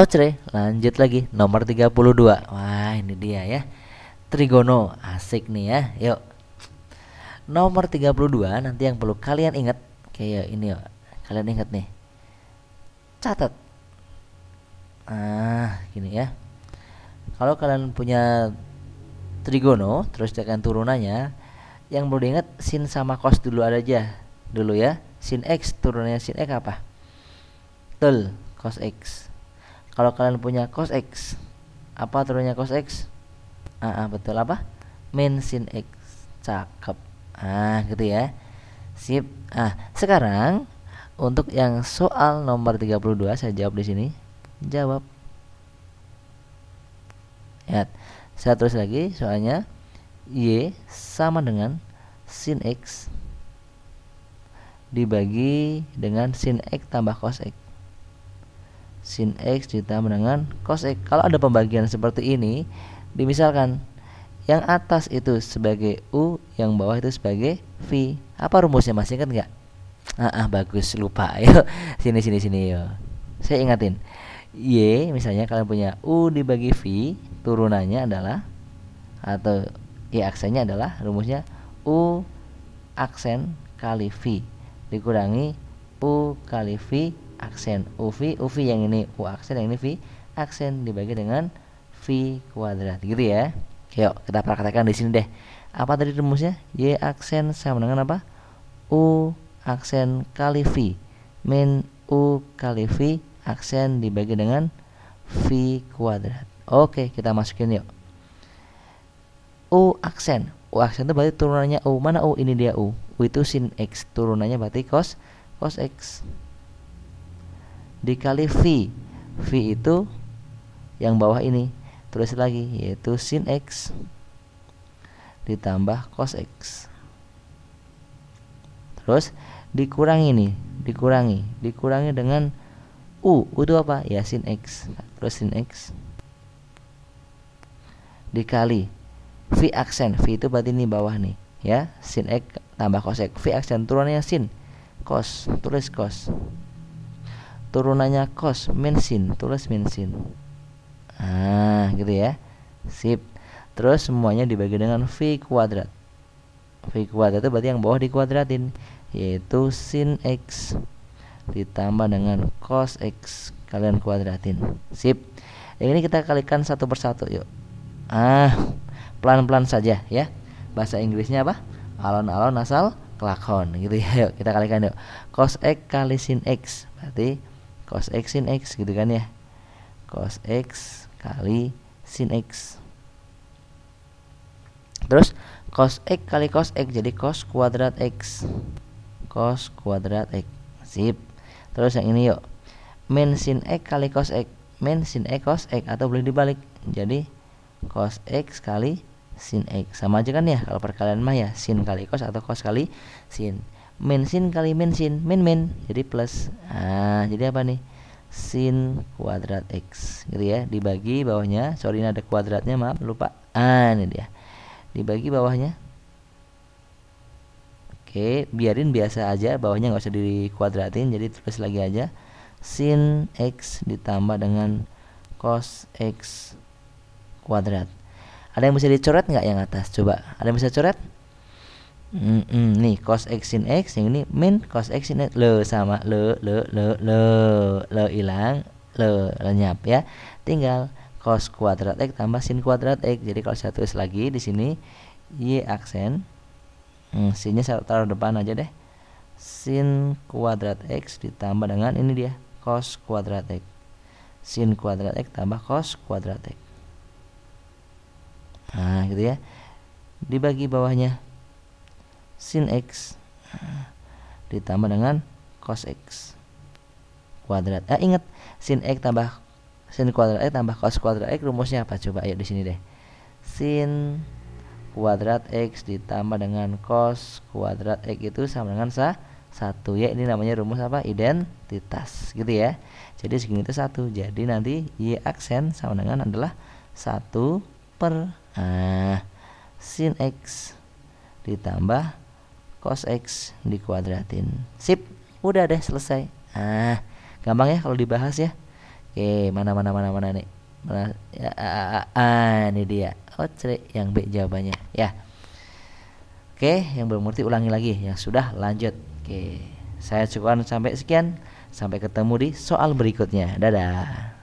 Ocre lanjut lagi nomor 32. Wah, ini dia ya. Trigono, asik nih ya. Yuk. Nomor 32 nanti yang perlu kalian ingat kayak ini yuk. Kalian ingat nih. Catat. Ah, gini ya. Kalau kalian punya trigono terus tekan turunannya, yang perlu diingat sin sama cos dulu aja dulu ya. Sin x turunannya sin x apa? Betul, cos x kalau kalian punya cos x apa turunnya cos x ah, ah betul apa min sin x cakep ah gitu ya sip ah sekarang untuk yang soal nomor 32 saya jawab di sini jawab lihat saya terus lagi soalnya y sama dengan sin x dibagi dengan sin x tambah cos x sin x ditambah dengan cos x. Kalau ada pembagian seperti ini, dimisalkan yang atas itu sebagai u, yang bawah itu sebagai v. Apa rumusnya masih ingat nggak? Ah, ah bagus lupa. Ayo sini sini sini yo. Saya ingatin. Y misalnya kalian punya u dibagi v, turunannya adalah atau y aksennya adalah rumusnya u aksen kali v dikurangi u kali v aksen UV UV yang ini U aksen yang ini V aksen dibagi dengan V kuadrat gitu ya yuk kita praktekkan di sini deh apa tadi rumusnya Y aksen sama dengan apa U aksen kali V min U kali V aksen dibagi dengan V kuadrat oke kita masukin yuk U aksen U aksen itu berarti turunannya U mana U ini dia U U itu sin X turunannya berarti cos cos X dikali V V itu yang bawah ini tulis lagi yaitu sin X ditambah cos X terus dikurangi ini, dikurangi dikurangi dengan U U itu apa? ya sin X nah, terus sin X dikali V aksen V itu berarti ini bawah nih ya sin X tambah cos X V aksen turunnya sin cos tulis cos turunannya kos mensin, tulis mensin, ah gitu ya sip terus semuanya dibagi dengan v kuadrat v kuadrat itu berarti yang bawah dikuadratin yaitu sin x ditambah dengan cos x kalian kuadratin sip yang ini kita kalikan satu persatu yuk ah pelan-pelan saja ya bahasa Inggrisnya apa alon-alon asal klakon, gitu ya yuk kita kalikan yuk cos x kali sin x berarti cos x sin x gitu kan ya cos x kali sin x terus cos x kali cos x jadi cos kuadrat x cos kuadrat x sip terus yang ini yuk min sin x kali cos x min sin x cos x atau boleh dibalik jadi cos x kali sin x sama aja kan ya kalau perkalian mah ya sin kali cos atau cos kali sin mensin kali mensin min min jadi plus ah jadi apa nih sin kuadrat x gitu ya dibagi bawahnya sorry ini ada kuadratnya maaf lupa ah ini dia dibagi bawahnya oke biarin biasa aja bawahnya nggak usah dikuadratin jadi tulis lagi aja sin x ditambah dengan cos x kuadrat ada yang bisa dicoret nggak yang atas coba ada yang bisa coret Mm -mm. Nih cos x sin x yang ini min cos x sin x le sama le le le le le hilang le lenyap ya. Tinggal cos kuadrat x tambah sin kuadrat x. Jadi kalau saya tulis lagi di sini y aksen hmm, sinnya saya taruh depan aja deh. Sin kuadrat x ditambah dengan ini dia cos kuadrat x. Sin kuadrat x tambah cos kuadrat x. Nah, gitu ya. Dibagi bawahnya sin x ditambah dengan cos x kuadrat. Eh ingat sin x tambah sin kuadrat x tambah cos kuadrat x rumusnya apa? Coba ayo di sini deh. Sin kuadrat x ditambah dengan cos kuadrat x itu sama dengan sa satu ya ini namanya rumus apa identitas gitu ya jadi segini itu satu jadi nanti y aksen sama dengan adalah satu per ah, sin x ditambah cos x dikuadratin sip udah deh selesai ah gampang ya kalau dibahas ya oke mana mana mana mana nih mana ya, ah, ah, ah, ah ini dia oh ceri yang b jawabannya ya oke yang belum ngerti ulangi lagi yang sudah lanjut oke saya cukupkan sampai sekian sampai ketemu di soal berikutnya dadah